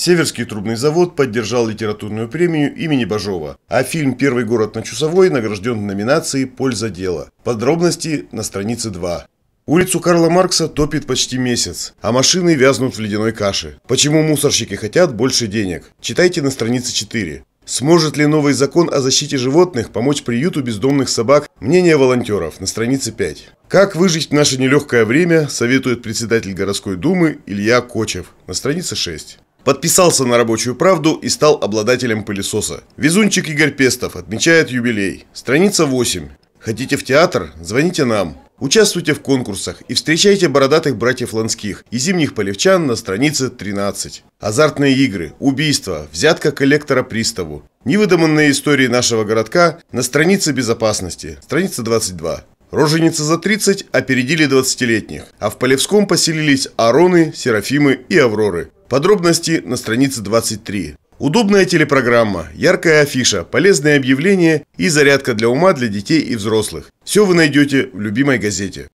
Северский трубный завод поддержал литературную премию имени Бажова, а фильм «Первый город на Чусовой» награжден номинацией «Польза дела». Подробности на странице 2. Улицу Карла Маркса топит почти месяц, а машины вязнут в ледяной каше. Почему мусорщики хотят больше денег? Читайте на странице 4. Сможет ли новый закон о защите животных помочь приюту бездомных собак? Мнение волонтеров на странице 5. Как выжить в наше нелегкое время, советует председатель городской думы Илья Кочев на странице 6. Подписался на «Рабочую правду» и стал обладателем пылесоса. Везунчик Игорь Пестов отмечает юбилей. Страница 8. Хотите в театр? Звоните нам. Участвуйте в конкурсах и встречайте бородатых братьев Ланских и зимних полевчан на странице 13. Азартные игры, убийства, взятка коллектора приставу. Невыдуманные истории нашего городка на странице безопасности, страница 22. Роженицы за 30 опередили 20-летних, а в Полевском поселились Ароны, Серафимы и Авроры. Подробности на странице 23. Удобная телепрограмма, яркая афиша, полезные объявления и зарядка для ума для детей и взрослых. Все вы найдете в любимой газете.